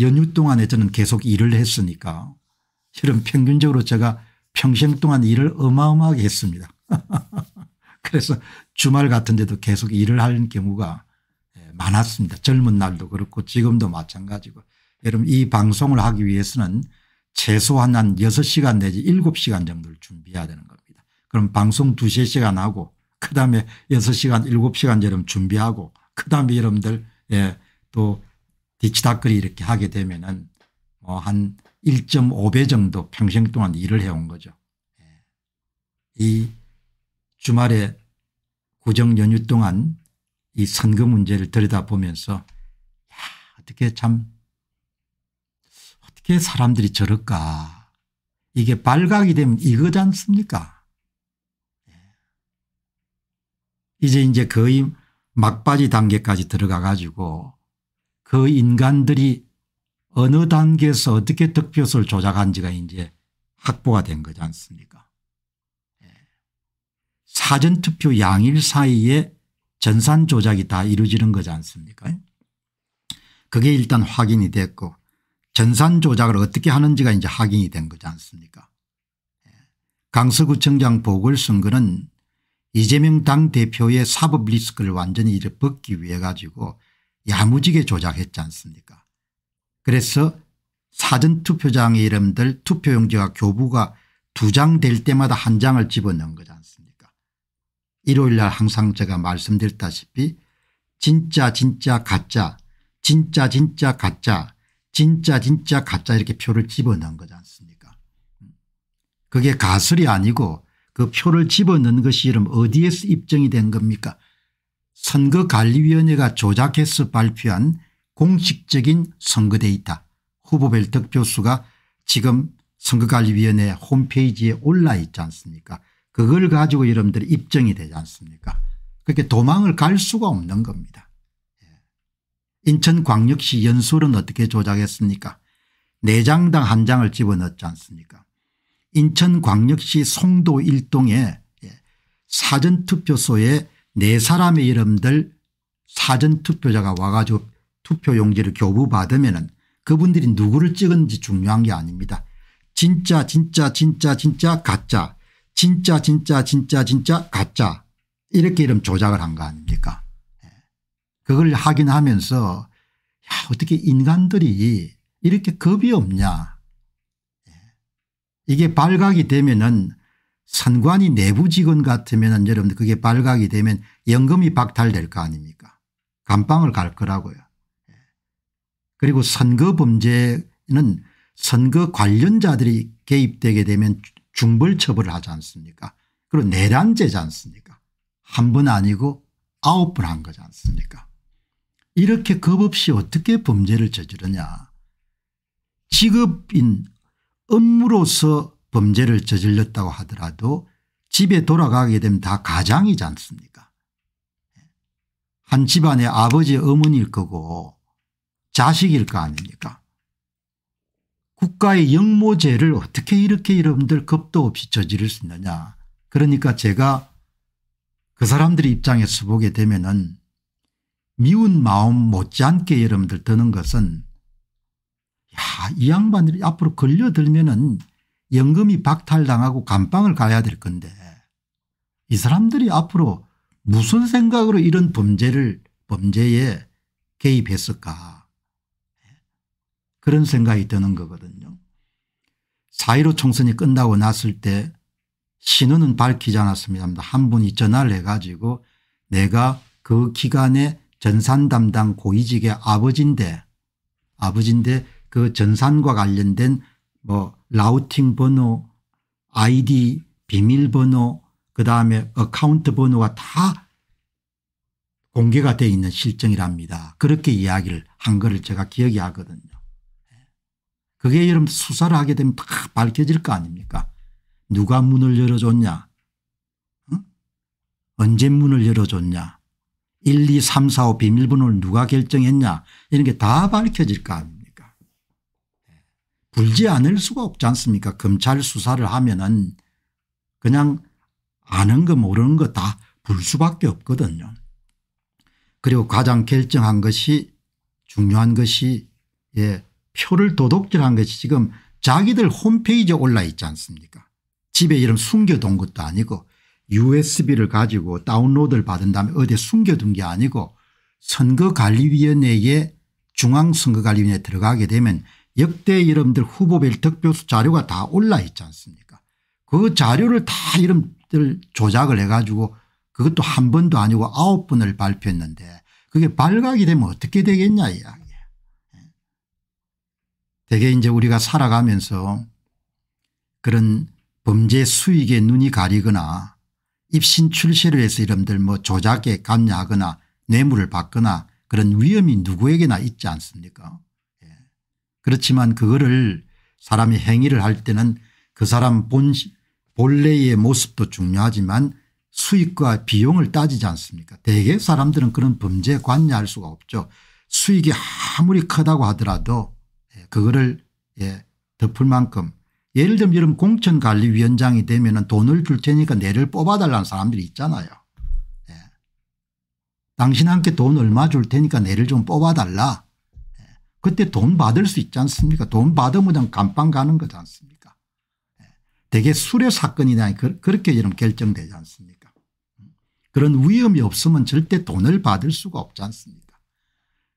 연휴 동안에 저는 계속 일을 했으니까 여름 평균적으로 제가 평생 동안 일을 어마어마하게 했습니다. 그래서 주말 같은 데도 계속 일을 하는 경우가 예, 많았습니다. 젊은 날도 그렇고 지금도 마찬가지고 여러분 이 방송을 하기 위해서는 최소한 한 6시간 내지 7시간 정도를 준비해야 되는 겁니다. 그럼 방송 2, 3시간 하고 그다음에 6시간 7시간 여러분 준비하고 그다음에 여러분들 예, 또 뒤치다거리 이렇게 하게 되면은 뭐한 1.5배 정도 평생 동안 일을 해온 거죠. 예. 이 주말에 구정 연휴 동안 이 선거 문제를 들여다보면서 야, 어떻게 참 어떻게 사람들이 저럴까 이게 발각이 되면 이거지 않습니까 예. 이제 이제 거의 막바지 단계까지 들어가 가지고 그 인간들이 어느 단계에서 어떻게 득표수를 조작한지가 이제 확보가 된 거지 않습니까 예. 사전투표 양일 사이에 전산 조작이 다 이루어지는 거지 않습니까 예. 그게 일단 확인이 됐고 전산 조작을 어떻게 하는지가 이제 확인이 된 거지 않습니까 예. 강서구청장 보궐선거는 이재명 당대표의 사법 리스크를 완전히 벗기 위해 가지고 야무지게 조작했지 않습니까 그래서 사전투표장의 이름들 투표용지와 교부가 두 장 될 때마다 한 장을 집어넣은 거지 않습니까 일요일날 항상 제가 말씀드렸다시피 진짜 진짜 가짜 진짜 진짜 가짜 진짜 진짜 가짜 이렇게 표를 집어넣은 거지 않습니까 그게 가설이 아니고 그 표를 집어넣는 것이 이름 어디에서 입증이 된 겁니까 선거관리위원회가 조작해서 발표한 공식적인 선거 데이터 후보별득 표수가 지금 선거관리위원회 홈페이지에 올라 있지 않습니까 그걸 가지고 여러분들이 입증이 되지 않습니까 그렇게 도망을 갈 수가 없는 겁니다. 예. 인천광역시 연수는 어떻게 조작했습니까 4장당 한 장을 집어넣지 않습니까 인천광역시 송도 1동에 예, 사전투표소에 네 사람의 이름들 사전투표자가 와가지고 투표용지를 교부받으면 그분들이 누구를 찍은지 중요한 게 아닙니다. 진짜 진짜 진짜 진짜 가짜 진짜 진짜 진짜 진짜 가짜 이렇게 이름 조작을 한 거 아닙니까 예. 그걸 확인하면서 야 어떻게 인간들이 이렇게 겁이 없냐 예. 이게 발각이 되면은 선관위 내부 직원 같으면 여러분들 그게 발각이 되면 연금이 박탈될 거 아닙니까 감방을 갈 거라고요. 예. 그리고 선거 범죄는 선거 관련자들이 개입되게 되면 중벌 처벌을 하지 않습니까 그리고 내란죄지 않습니까 한 번 아니고 아홉 번 한 거지 않습니까 이렇게 겁 없이 어떻게 범죄를 저지르냐 직업인 업무로서 범죄를 저질렀다고 하더라도 집에 돌아가게 되면 다 가장이지 않습니까 한 집안의 아버지 어머니일 거고 자식일 거 아닙니까 국가의 영모죄를 어떻게 이렇게 여러분들 겁도 없이 저지를 수 있느냐 그러니까 제가 그 사람들의 입장에서 보게 되면 은 미운 마음 못지않게 여러분들 드는 것은 야이 양반들이 앞으로 걸려들면 은 연금이 박탈당하고 감방을 가야 될 건데 이 사람들이 앞으로 무슨 생각으로 이런 범죄를 범죄에 개입했을까 그런 생각이 드는 거거든요. 4.15 총선이 끝나고 났을 때 신우는 밝히지 않았습니다. 한 분이 전화를 해가지고 내가 그 기간에 전산 담당 고위직의 아버지인데 아버지인데 그 전산과 관련된 뭐 라우팅 번호 아이디 비밀번호 그다음에 어카운트 번호가 다 공개가 되어 있는 실정이랍니다. 그렇게 이야기를 한 거를 제가 기억이 하거든요. 그게 여러분 수사를 하게 되면 다 밝혀질 거 아닙니까 누가 문을 열어줬냐 응? 언제 문을 열어줬냐 1, 2, 3, 4, 5 비밀번호를 누가 결정했냐 이런 게 다 밝혀질 거 아닙니까 불지 않을 수가 없지 않습니까 검찰 수사를 하면은 그냥 아는 거 모르는 거 다 불 수밖에 없거든요. 그리고 가장 결정한 것이 중요한 것이 예 표를 도둑질한 것이 지금 자기들 홈페이지에 올라 있지 않습니까 집에 이름 숨겨둔 것도 아니고 usb를 가지고 다운로드를 받은 다음에 어디에 숨겨둔 게 아니고 선거관리위원회에 중앙선거관리위원회에 들어가게 되면 역대 이름들 후보별 득표수 자료가 다 올라 있지 않습니까 그 자료를 다 이름들 조작을 해가지고 그것도 한 번도 아니고 아홉 번을 발표했는데 그게 발각이 되면 어떻게 되겠냐 이야기 예. 대개 이제 우리가 살아가면서 그런 범죄 수익에 눈이 가리거나 입신 출세를 해서 이름들 뭐 조작에 감냐하거나 뇌물을 받거나 그런 위험이 누구에게나 있지 않습니까 그렇지만 그거를 사람이 행위를 할 때는 그 사람 본 본래의 모습도 중요하지만 수익과 비용을 따지지 않습니까 대개 사람들은 그런 범죄에 관여할 수가 없죠. 수익이 아무리 크다고 하더라도 예, 그거를 예, 덮을 만큼 예를 들면 여러분 공천관리위원장이 되면 돈을 줄 테니까 내를 뽑아달라는 사람들이 있잖아요. 예. 당신한테 돈 얼마 줄 테니까 내를 좀 뽑아달라. 그때 돈 받을 수 있지 않습니까? 돈 받으면 그냥 감방 가는 거지 않습니까? 대개 예. 수뢰 사건이나 그, 렇게 이런 결정되지 않습니까? 음. 그런 위험이 없으면 절대 돈을 받을 수가 없지 않습니까?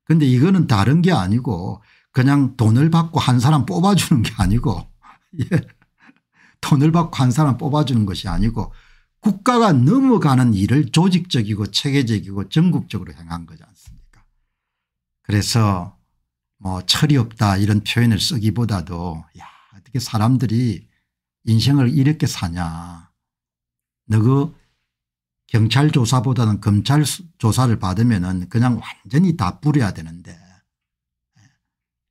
그런데 이거는 다른 게 아니고 그냥 돈을 받고 한 사람 뽑아주는 게 아니고 예. 돈을 받고 한 사람 뽑아주는 것이 아니고 국가가 넘어가는 일을 조직적이고 체계적이고 전국적으로 행한 거지 않습니까? 그래서 뭐 철이 없다 이런 표현을 쓰기보다도 야 어떻게 사람들이 인생을 이렇게 사냐 너 그 경찰 조사보다는 검찰 조사를 받으면 은 그냥 완전히 다 뿌려야 되는데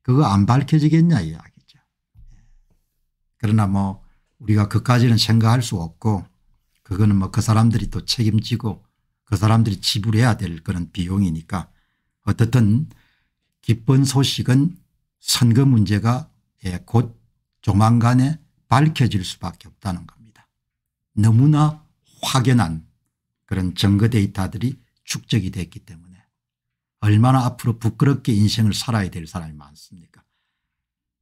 그거 안 밝혀지겠냐 이야기죠. 그러나 뭐 우리가 그까지는 생각할 수 없고 그거는 뭐 그 사람들이 또 책임지고 그 사람들이 지불해야 될 그런 비용이니까 어떻든 기쁜 소식은 선거 문제가 예, 곧 조만간에 밝혀질 수밖에 없다는 겁니다. 너무나 확연한 그런 증거 데이터들이 축적이 됐기 때문에 얼마나 앞으로 부끄럽게 인생을 살아야 될 사람이 많습니까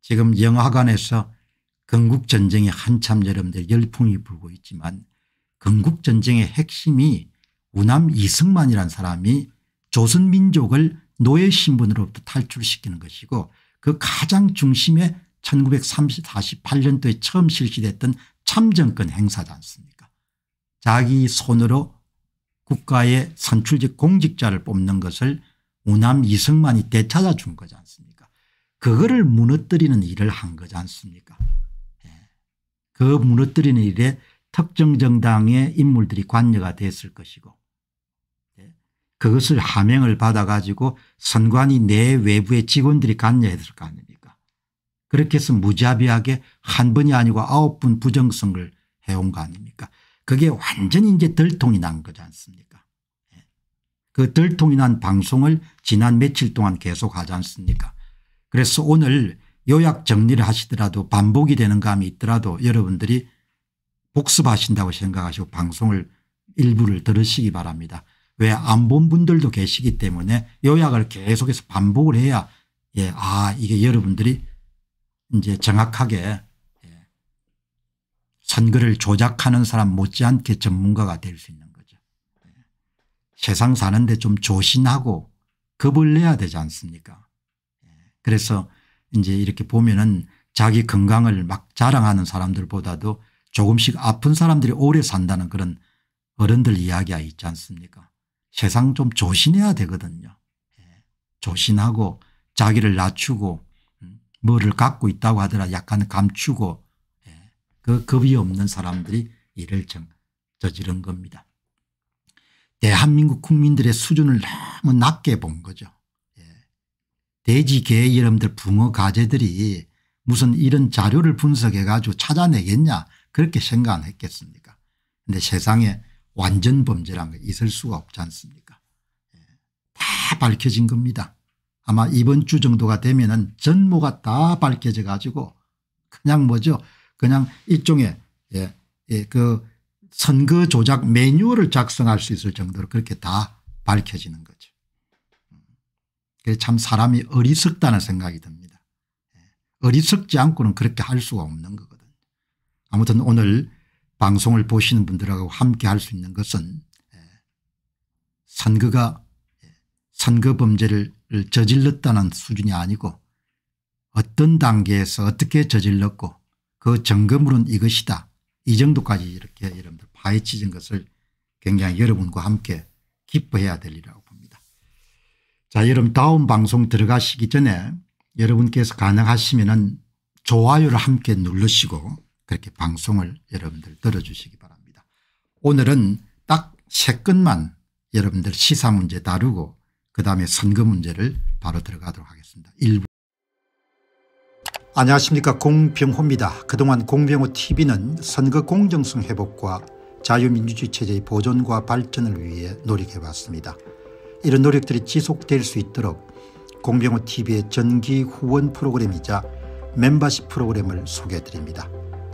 지금 영화관에서 건국전쟁이 한참 여러분들 열풍이 불고 있지만 건국전쟁의 핵심이 우남 이승만이란 사람이 조선민족을 노예 신분으로부터 탈출시키는 것이고 그 가장 중심에 1948년도에 처음 실시됐던 참정권 행사지 않습니까 자기 손으로 국가의 선출직 공직자를 뽑는 것을 우남 이승만이 되찾아 준 거지 않습니까 그거를 무너뜨리는 일을 한 거지 않습니까 예. 그 무너뜨리는 일에 특정 정당의 인물들이 관여가 됐을 것이고 그것을 하명을 받아가지고 선관위 내 외부의 직원들이 관여했을 거 아닙니까 그렇게 해서 무자비하게 한 번이 아니고 아홉 분 부정성을 해온 거 아닙니까 그게 완전히 이제 덜통이 난 거지 않습니까 예. 그 덜통이 난 방송을 지난 며칠 동안 계속 하지 않습니까 그래서 오늘 요약 정리를 하시더라도 반복이 되는 감이 있더라도 여러분들이 복습하신다고 생각하시고 방송을 일부를 들으시기 바랍니다. 왜안본 분들도 계시기 때문에 요약을 계속해서 반복을 해야 예, 아, 이게 여러분들이 이제 정확하게 예, 선거를 조작하는 사람 못지않게 전문가가 될 수 있는 거죠. 예. 세상 사는데 좀 조신하고 겁을 내야 되지 않습니까? 예. 그래서 이제 이렇게 보면은 자기 건강을 막 자랑하는 사람들보다도 조금씩 아픈 사람들이 오래 산다는 그런 어른들 이야기가 있지 않습니까? 세상 좀 조심해야 되거든요. 예. 조심하고 자기를 낮추고 음, 뭐를 갖고 있다고 하더라 약간 감추고 예. 그 겁이 없는 사람들이 이를 저지른 겁니다. 대한민국 국민들의 수준을 너무 낮게 본 거죠. 예. 돼지 개 이름들 붕어 가재들이 무슨 이런 자료를 분석해 가지고 찾아내겠냐 그렇게 생각 안 했겠습니까 그데 세상에 완전 범죄란 게 있을 수가 없지 않습니까 예. 다 밝혀진 겁니다. 아마 이번 주 정도가 되면 은 전모가 다 밝혀져 가지고 그냥 뭐죠 그냥 일종의 예, 예, 그 선거 조작 매뉴얼을 작성할 수 있을 정도로 그렇게 다 밝혀지는 거죠. 음. 참 사람이 어리석다는 생각이 듭니다. 예. 어리석지 않고는 그렇게 할 수가 없는 거거든요. 아무튼 오늘 방송을 보시는 분들하고 함께 할 수 있는 것은 예, 선거가 예, 선거 범죄를 저질렀다는 수준이 아니고 어떤 단계에서 어떻게 저질렀고 그 정거물은 이것이다 이 정도까지 이렇게 여러분들 파헤치는 것을 굉장히 여러분과 함께 기뻐해야 될일이라고 봅니다. 자 여러분 다음 방송 들어가시기 전에 여러분께서 가능하시면 좋아요를 함께 누르시고 그렇게 방송을 여러분들 들어주시기 바랍니다. 오늘은 딱세 건만 여러분들 시사 문제 다루고 그 다음에 선거 문제를 바로 들어가도록 하겠습니다. 1부. 안녕하십니까 공병호입니다. 그동안 공병호TV는 선거 공정성 회복과 자유민주주의 체제의 보존과 발전을 위해 노력해왔습니다. 이런 노력들이 지속될 수 있도록 공병호TV의 전기 후원 프로그램이자 멤버십 프로그램을 소개해드립니다.